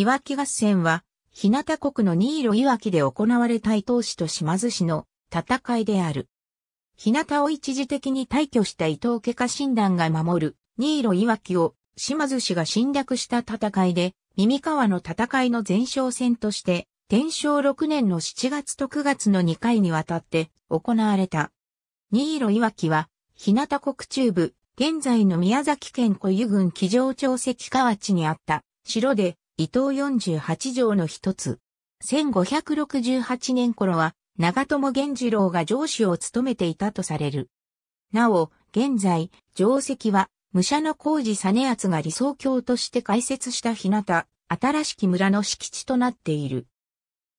いわき合戦は、日向国の新色いわきで行われた伊東市と島津市の戦いである。日向を一時的に退去した伊藤家家臣団が守る新色いわきを島津氏が侵略した戦いで、耳川の戦いの前哨戦として、天正6年の7月と9月の2回にわたって行われた。新色いわきは、日向国中部、現在の宮崎県小湯郡木城町関河内にあった城で、伊藤四十八条の一つ。1568年頃は、長友源次郎が上司を務めていたとされる。なお、現在、定石は、武者の工事実厚が理想郷として開設した日向、新しき村の敷地となっている。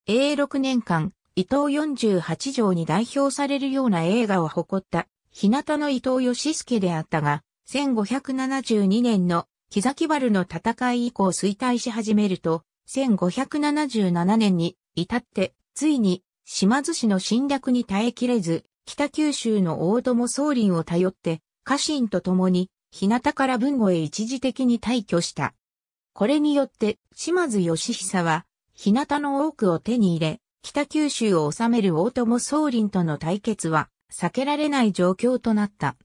永6年間、伊藤四十八条に代表されるような映画を誇った、日向の伊藤義介であったが、1572年の木崎原の戦い以降衰退し始めると、1577年に至って、ついに島津氏の侵略に耐えきれず、北九州の大友宗林を頼って、家臣と共に、日向から文後へ一時的に退去した。これによって、島津義久は、日向の多くを手に入れ、北九州を治める大友宗林との対決は、避けられない状況となった。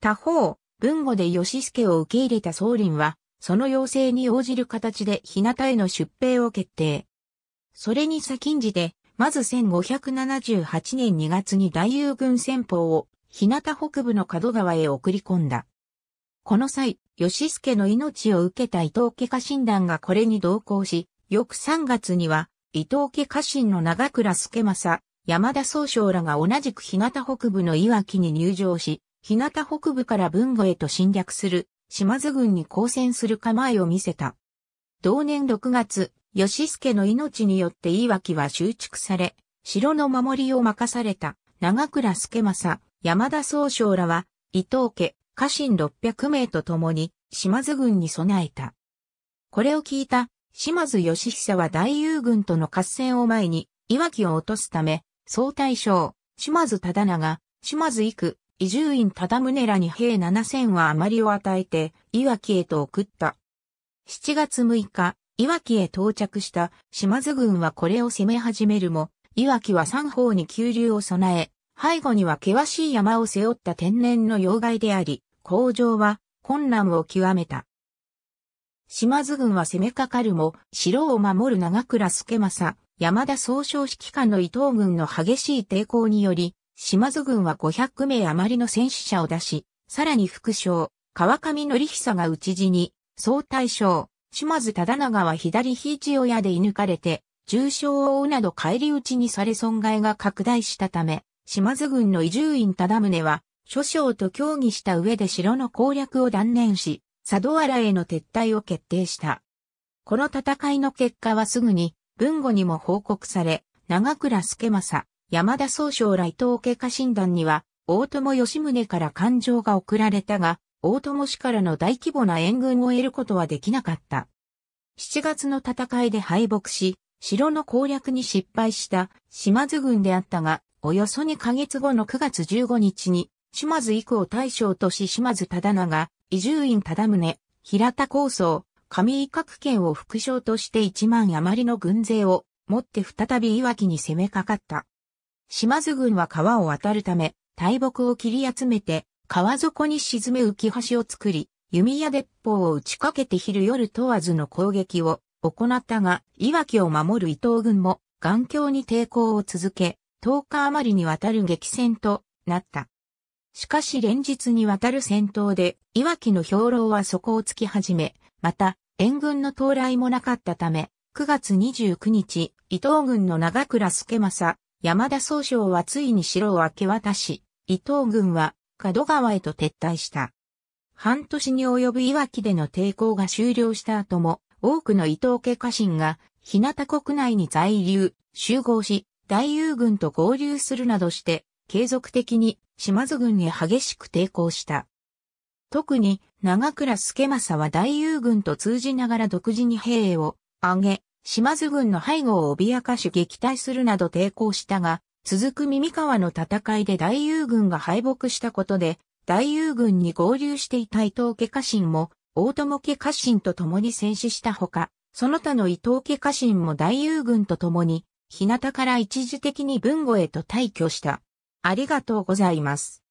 他方、文後で義助を受け入れた宗麟は、その要請に応じる形で日向への出兵を決定。それに先んじて、まず1578年2月に大友軍戦法を日向北部の角川へ送り込んだ。この際、義助の命を受けた伊藤家家臣団がこれに同行し、翌3月には、伊藤家家臣の長倉助政、山田総将らが同じく日向北部の岩木に入城し、日向北部から文後へと侵略する、島津軍に交戦する構えを見せた。同年6月、義助の命によって岩木は収築され、城の守りを任された長倉助政、山田総将らは、伊藤家、家臣600名と共に、島津軍に備えた。これを聞いた、島津義久は大友軍との合戦を前に、岩木を落とすため、総大将、島津忠長、島津幾、伊集院忠宗らに兵七千は余りを与えて、岩木へと送った。七月六日、岩木へ到着した島津軍はこれを攻め始めるも、岩木は三方に急流を備え、背後には険しい山を背負った天然の要害であり、工場は困難を極めた。島津軍は攻めかかるも、城を守る長倉助政、山田総称指揮官の伊藤軍の激しい抵抗により、島津軍は500名余りの戦死者を出し、さらに副将、川上則久が討ち死に、総大将、島津忠長は左肘親で射抜かれて、重傷を負うなど返り討ちにされ損害が拡大したため、島津軍の移住院忠宗は、諸将と協議した上で城の攻略を断念し、佐渡原への撤退を決定した。この戦いの結果はすぐに、文後にも報告され、長倉助政、山田総省来東家家診断には、大友義宗から感情が送られたが、大友氏からの大規模な援軍を得ることはできなかった。7月の戦いで敗北し、城の攻略に失敗した島津軍であったが、およそ2ヶ月後の9月15日に、島津以降大将とし島津忠長、伊集院忠宗、平田高僧、上井角県を副将として1万余りの軍勢を持って再び岩木に攻めかかった。島津軍は川を渡るため、大木を切り集めて、川底に沈め浮き橋を作り、弓や鉄砲を打ちかけて昼夜問わずの攻撃を行ったが、いわきを守る伊藤軍も、頑強に抵抗を続け、10日余りにわたる激戦となった。しかし連日にわたる戦闘で、いわきの兵糧は底をつき始め、また、援軍の到来もなかったため、9月29日、伊藤軍の長倉助政、山田総将はついに城を明け渡し、伊藤軍は門川へと撤退した。半年に及ぶ岩木での抵抗が終了した後も、多くの伊藤家家臣が、日向国内に在留、集合し、大友軍と合流するなどして、継続的に島津軍に激しく抵抗した。特に長倉助政は大友軍と通じながら独自に兵を挙げ、島津軍の背後を脅かし撃退するなど抵抗したが、続く耳川の戦いで大友軍が敗北したことで、大友軍に合流していた伊藤家家臣も、大友家家臣と共に戦死したほか、その他の伊藤家家臣も大友軍と共に、日向から一時的に文後へと退去した。ありがとうございます。